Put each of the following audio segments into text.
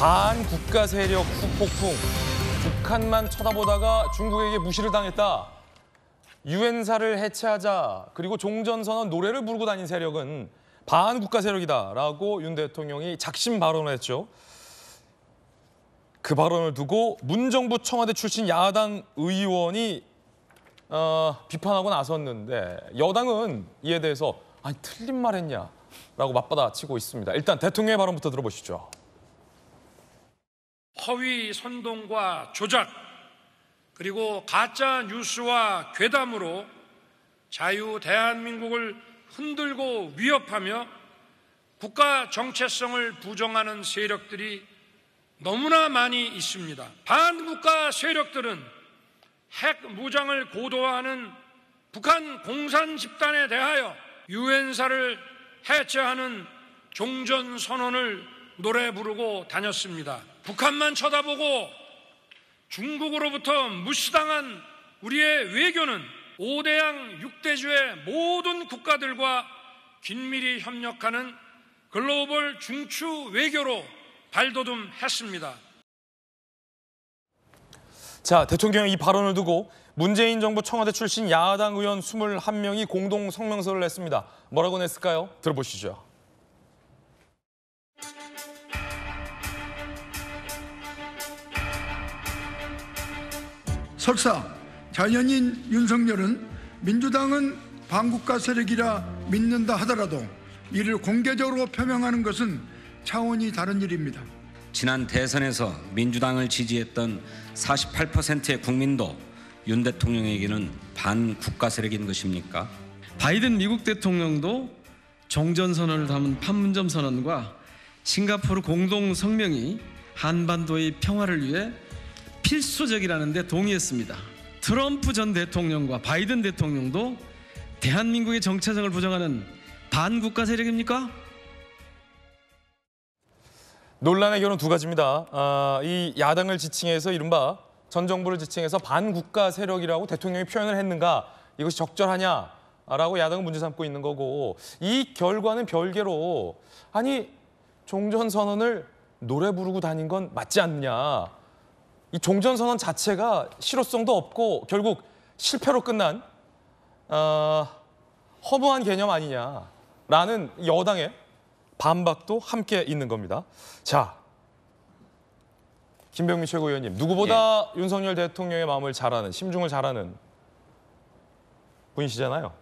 반국가 세력 후폭풍. 북한만 쳐다보다가 중국에게 무시를 당했다. 유엔사를 해체하자. 그리고 종전선언 노래를 부르고 다닌 세력은 반국가 세력이다라고 윤 대통령이 작심 발언을 했죠. 그 발언을 두고 문정부 청와대 출신 야당 의원이 어, 비판하고 나섰는데 여당은 이에 대해서 아니 틀린 말 했냐라고 맞받아치고 있습니다. 일단 대통령의 발언부터 들어보시죠. 허위 선동과 조작, 그리고 가짜 뉴스와 괴담으로 자유 대한민국을 흔들고 위협하며 국가 정체성을 부정하는 세력들이 너무나 많이 있습니다. 반국가 세력들은 핵 무장을 고도화하는 북한 공산 집단에 대하여 유엔사를 해체하는 종전 선언을 노래 부르고 다녔습니다. 북한만 쳐다보고 중국으로부터 무시당한 우리의 외교는 5대양 6대주의 모든 국가들과 긴밀히 협력하는 글로벌 중추 외교로 발돋움했습니다. 자, 대통령이 이 발언을 두고 문재인 정부 청와대 출신 야당 의원 21명이 공동 성명서를 냈습니다. 뭐라고 냈을까요? 들어보시죠. 설사 자연인 윤석열은 민주당은 반국가 세력이라 믿는다 하더라도 이를 공개적으로 표명하는 것은 차원이 다른 일입니다. 지난 대선에서 민주당을 지지했던 48%의 국민도 윤 대통령에게는 반국가 세력인 것입니까? 바이든 미국 대통령도 정전 선언을 담은 판문점 선언과 싱가포르 공동 성명이 한반도의 평화를 위해 필수적이라는데 동의했습니다. 트럼프 전 대통령과 바이든 대통령도 대한민국의 정체성을 부정하는 반국가 세력입니까? 논란의 결은 두 가지입니다. 아, 이 야당을 지칭해서 이른바 전 정부를 지칭해서 반국가 세력이라고 대통령이 표현을 했는가 이것이 적절하냐라고 야당은 문제 삼고 있는 거고 이 결과는 별개로 아니 종전선언을 노래 부르고 다닌 건 맞지 않느냐 이 종전 선언 자체가 실효성도 없고 결국 실패로 끝난 어, 허무한 개념 아니냐라는 여당의 반박도 함께 있는 겁니다. 자, 김병민 최고위원님, 누구보다 예. 윤석열 대통령의 마음을 잘 아는, 심중을 잘 아는 분이시잖아요.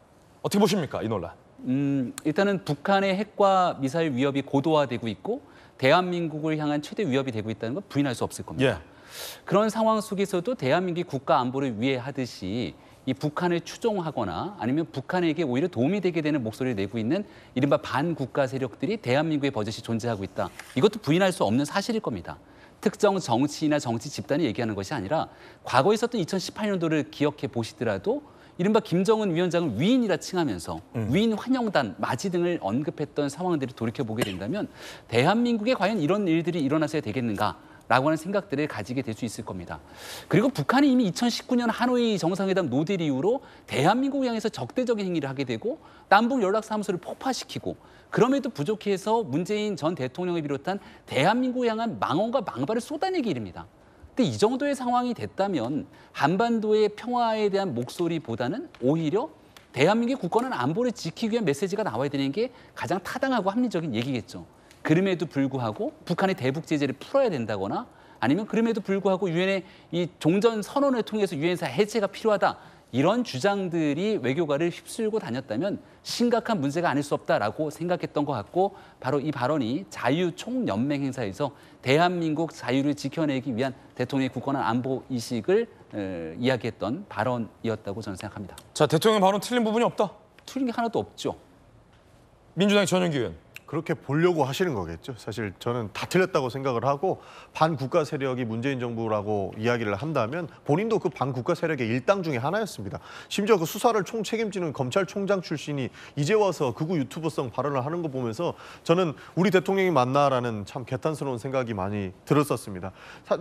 어떻게 보십니까, 이 논란? 음, 일단은 북한의 핵과 미사일 위협이 고도화되고 있고 대한민국을 향한 최대 위협이 되고 있다는 건 부인할 수 없을 겁니다. 예. 그런 상황 속에서도 대한민국 이 국가 안보를 위해 하듯이 이 북한을 추종하거나 아니면 북한에게 오히려 도움이 되게 되는 목소리를 내고 있는 이른바 반국가 세력들이 대한민국의 버젓이 존재하고 있다. 이것도 부인할 수 없는 사실일 겁니다. 특정 정치나 정치 집단이 얘기하는 것이 아니라 과거에 있었던 2018년도를 기억해 보시더라도 이른바 김정은 위원장을 위인이라 칭하면서 음. 위인 환영단, 맞이 등을 언급했던 상황들을 돌이켜보게 된다면 대한민국에 과연 이런 일들이 일어나서야 되겠는가 라고 하는 생각들을 가지게 될 수 있을 겁니다. 그리고 북한이 이미 2019년 하노이 정상회담 노딜 이후로 대한민국 향해서 적대적인 행위를 하게 되고 남북 연락사무소를 폭파시키고 그럼에도 부족해서 문재인 전 대통령을 비롯한 대한민국 향한 망언과 망발을 쏟아내기 일입니다. 근데 이 정도의 상황이 됐다면 한반도의 평화에 대한 목소리보다는 오히려 대한민국의 국권은 안보를 지키기 위한 메시지가 나와야 되는 게 가장 타당하고 합리적인 얘기겠죠. 그럼에도 불구하고 북한의 대북 제재를 풀어야 된다거나 아니면 그럼에도 불구하고 유엔의 이 종전 선언을 통해서 유엔사 해체가 필요하다 이런 주장들이 외교가를 휩쓸고 다녔다면 심각한 문제가 아닐 수 없다라고 생각했던 것 같고 바로 이 발언이 자유 총연맹 행사에서 대한민국 자유를 지켜내기 위한 대통령의 국건한 안보 이식을 에, 이야기했던 발언이었다고 저는 생각합니다. 자 대통령 발언 틀린 부분이 없다. 틀린 게 하나도 없죠. 민주당 전용기 의원. 그렇게 보려고 하시는 거겠죠. 사실 저는 다 틀렸다고 생각을 하고 반국가 세력이 문재인 정부라고 이야기를 한다면 본인도 그 반국가 세력의 일당 중에 하나였습니다. 심지어 그 수사를 총 책임지는 검찰총장 출신이 이제 와서 극우 유튜버성 발언을 하는 거 보면서 저는 우리 대통령이 맞나라는 참 개탄스러운 생각이 많이 들었었습니다.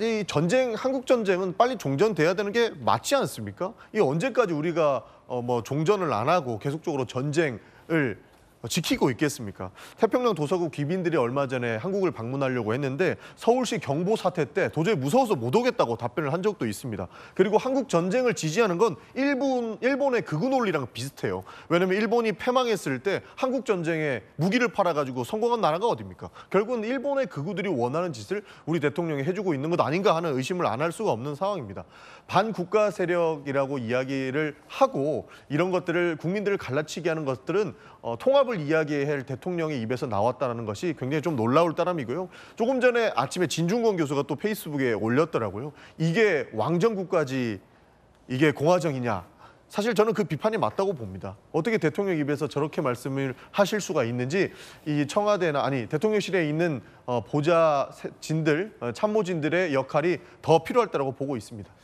이 전쟁, 한국 전쟁은 빨리 종전돼야 되는 게 맞지 않습니까? 이 언제까지 우리가 어 뭐 종전을 안 하고 계속적으로 전쟁을 어, 지키고 있겠습니까? 태평양 도서국 기빈들이 얼마 전에 한국을 방문하려고 했는데 서울시 경보 사태 때 도저히 무서워서 못 오겠다고 답변을 한 적도 있습니다. 그리고 한국 전쟁을 지지하는 건 일본, 일본의 극우 논리랑 비슷해요. 왜냐면 일본이 패망했을 때 한국 전쟁에 무기를 팔아가지고 성공한 나라가 어딥니까? 결국은 일본의 극우들이 원하는 짓을 우리 대통령이 해주고 있는 것 아닌가 하는 의심을 안 할 수가 없는 상황입니다. 반국가 세력이라고 이야기를 하고 이런 것들을 국민들을 갈라치게 하는 것들은 어, 통합을 이야기할 대통령의 입에서 나왔다는 것이 굉장히 좀 놀라울 따름이고요. 조금 전에 아침에 진중권 교수가 또 페이스북에 올렸더라고요. 이게 왕정국까지 이게 공화정이냐. 사실 저는 그 비판이 맞다고 봅니다. 어떻게 대통령 입에서 저렇게 말씀을 하실 수가 있는지 이 청와대나 아니 대통령실에 있는 어, 보좌진들, 어, 참모진들의 역할이 더 필요할 거라고 보고 있습니다.